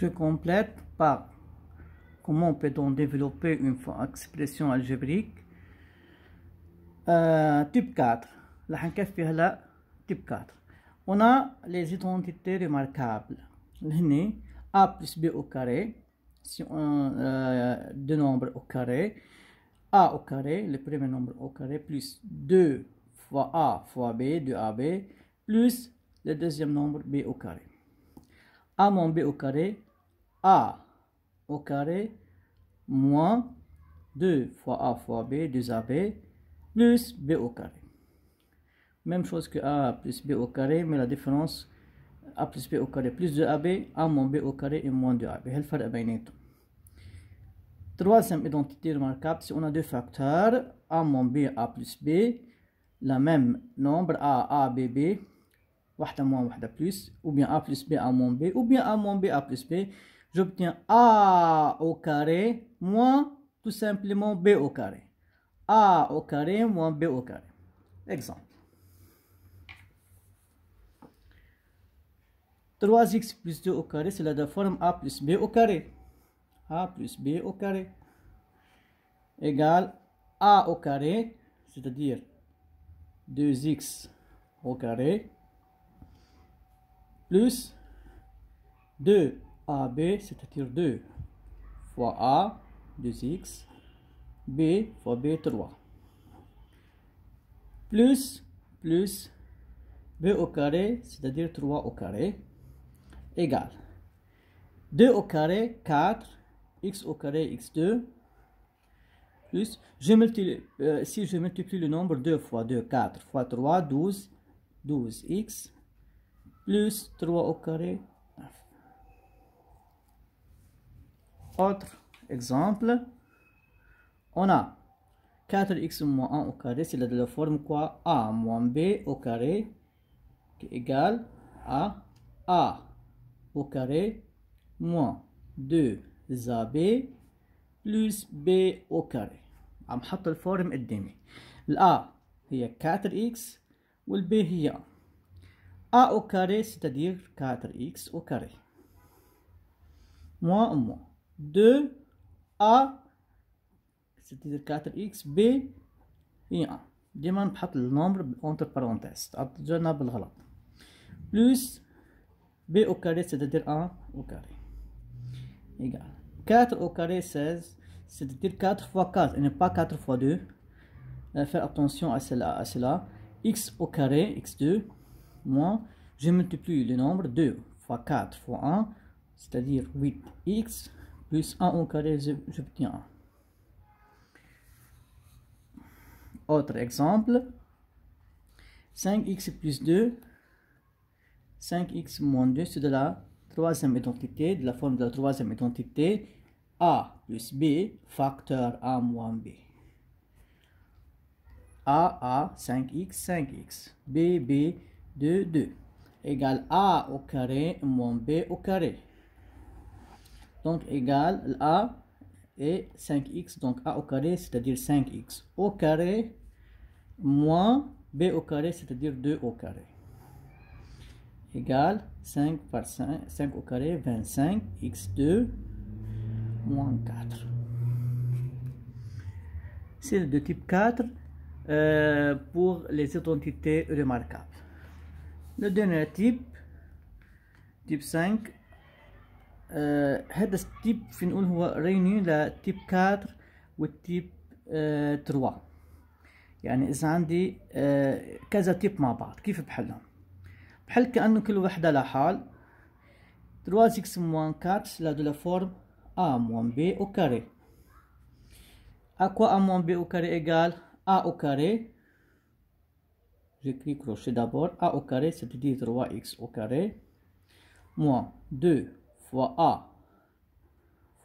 se complète par comment peut-on développer une expression algébrique euh, type 4 la type 4 on a les identités remarquables l'année a plus b au carré si on euh, deux nombres au carré a au carré le premier nombre au carré plus 2 fois a fois b 2ab plus le deuxième nombre b au carré a moins b au carré a au carré moins 2 fois a fois b, 2ab, plus b au carré. Même chose que a plus b au carré, mais la différence a plus b au carré plus 2ab, a moins b au carré et moins 2ab. Troisième identité remarquable, si on a deux facteurs, a moins b, a plus b, la même nombre, a, a, b, b, moins plus, ou bien a plus b, a moins b, ou bien a moins b, a plus b, j'obtiens A au carré moins tout simplement B au carré. A au carré moins B au carré. Exemple. 3x plus 2 au carré, c'est la forme A plus B au carré. A plus B au carré égale A au carré, c'est-à-dire 2x au carré plus 2 AB, c'est-à-dire 2 fois A, 2x, B fois B, 3. Plus, plus B au carré, c'est-à-dire 3 au carré, égale 2 au carré, 4, x au carré, x2, plus, je multiplie, euh, si je multiplie le nombre 2 fois 2, 4 fois 3, 12, 12x, plus 3 au carré, Autre exemple, on a 4x moins 1 au carré, c'est de la forme quoi a moins b au carré qui est égal à a au carré moins 2ab plus b au carré forme حط là قدامي L'a est 4x والبي est 1. A au carré c'est à dire 4x au carré moins ou moins 2 A c'est-à-dire 4x B et 1 entre parenthèses النومبر اونتر بارونتيز le nombre plus B au carré c'est-à-dire 1 au carré égal 4 au carré 16 c'est-à-dire 4 fois 4 et non pas 4 fois 2 euh, faire attention à cela à cela x au carré x2 moins je multiplie le nombre 2 fois 4 fois 1 c'est-à-dire 8x plus 1 au carré, j'obtiens 1. Autre exemple, 5x plus 2, 5x moins 2, c'est de la troisième identité, de la forme de la troisième identité, a plus b, facteur a moins b. a, a, 5x, 5x, b, b, 2, 2, Égal a au carré moins b au carré donc égale A et 5x, donc A au carré, c'est-à-dire 5x au carré, moins B au carré, c'est-à-dire 2 au carré, égale 5 par 5, 5 au carré, 25, x2, moins 4. C'est de type 4 pour les identités remarquables. Le dernier type, type 5, آه، هذا التيب في نقول هو ريني لتيب 4 والتيب آه، تروا يعني اذا عندي آه، كذا تيب مع بعض كيف بحلهم بحل كانه كل وحده لحال تروا 6 موان 4 لا دو لا فورم ا موان بي او كاري اكو ا موان بي او كاري ايغال ا او كاري جيكري كروشي دابور ا او كاري سي دي 3 x او كاري موان دو فوا ا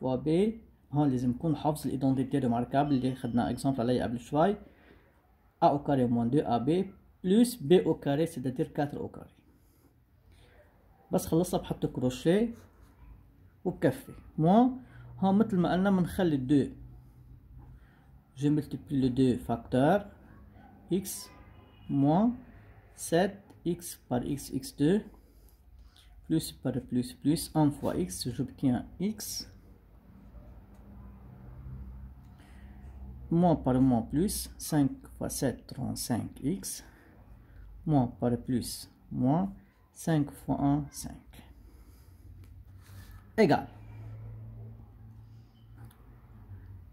فوا بي هون لازم نكون حافظ دو ماركابل اللي خدنا اكزومبل عليه قبل شوي ا او كاري موان دو ا بي بلس بي او كاري سيتاتير 4 او كاري بس خلصها بحط كروشيه وبكفي موان هون مثل ما قلنا بنخلي دو جي ملتيبل les فاكتور اكس موان moins 7 اكس par اكس x2 plus par plus plus 1 fois x, j'obtiens x. Moins par moins plus, 5 fois 7, 35x. Moins par plus, moins, 5 fois 1, 5. Égal.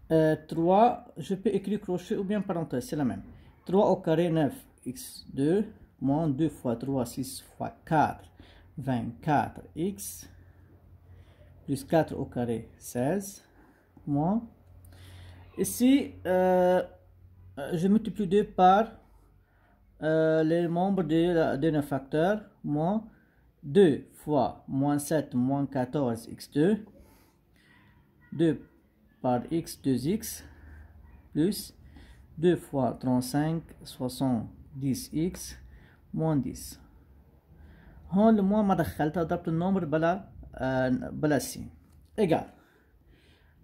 3, euh, je peux écrire crochet ou bien parenthèse, c'est la même. 3 au carré, 9, x2, moins 2 fois 3, 6 fois 4, 24x plus 4 au carré 16 moins ici euh, je multiplie 2 par euh, les membres de, de nos facteurs moins 2 fois moins 7 moins 14 x2 2 par x 2x plus 2 fois 35 70x moins 10 هون المويه ما دخلتها ضربت le بلا de بلا égal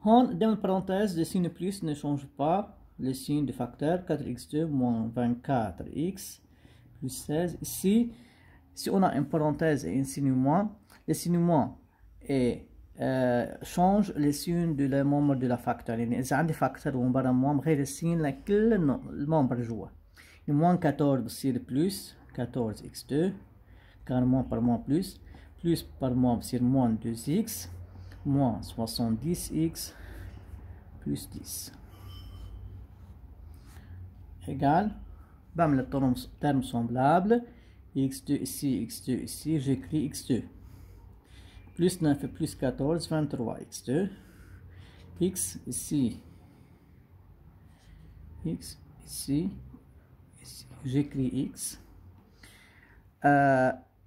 هون dans parenthèse le signe plus ne change pas le signe du facteur 4x2 moins 24x plus 16 ici si on a une parenthèse et un signe moins le signe moins euh, change le signe du membre de la facteur y où un facteur un membre signe lequel le membre Le moins 14 le plus 14 x2 car moins par moins plus, plus par moins sur moins 2x, moins 70x plus 10. Égal, bam, le terme, semblable, x2 ici, x2 ici, j'écris x2. Plus 9 plus 14, 23, x2. x ici, x ici, j'écris x. Euh,